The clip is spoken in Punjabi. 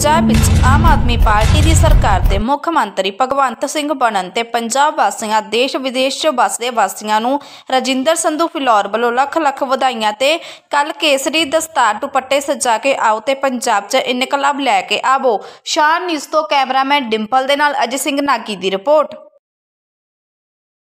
ਪੰਜਾਬ ਵਿੱਚ ਆਮ ਆਦਮੀ ਪਾਰਟੀ ਦੀ ਸਰਕਾਰ ਦੇ ਮੁੱਖ ਮੰਤਰੀ ਭਗਵੰਤ ਸਿੰਘ ਬਣਨ ਤੇ ਪੰਜਾਬ ਵਾਸੀਆਂ ਦੇਸ਼ ਵਿਦੇਸ਼ ਚੋਂ ਵਸਦੇ ਵਾਸੀਆਂ ਨੂੰ ਰਜਿੰਦਰ ਸੰਧੂ ਫਿਲੌਰ ਵੱਲੋਂ ਲੱਖ ਲੱਖ ਵਧਾਈਆਂ ਤੇ ਕੱਲ ਕੇਸਰੀ ਦਸਤਾਰ ਦੁਪੱਟੇ ਸਜਾ ਕੇ ਆਓ ਤੇ ਪੰਜਾਬ 'ਚ ਇਨਕਲਾਬ ਲੈ ਕੇ ਆਵੋ ਸ਼ਾਨ ਨਿਊਜ਼ ਤੋਂ ਕੈਮਰਾਮੈਨ ਡਿੰਪਲ ਦੇ ਨਾਲ ਅਜੇ ਸਿੰਘ ਨਾਗੀ ਦੀ ਰਿਪੋਰਟ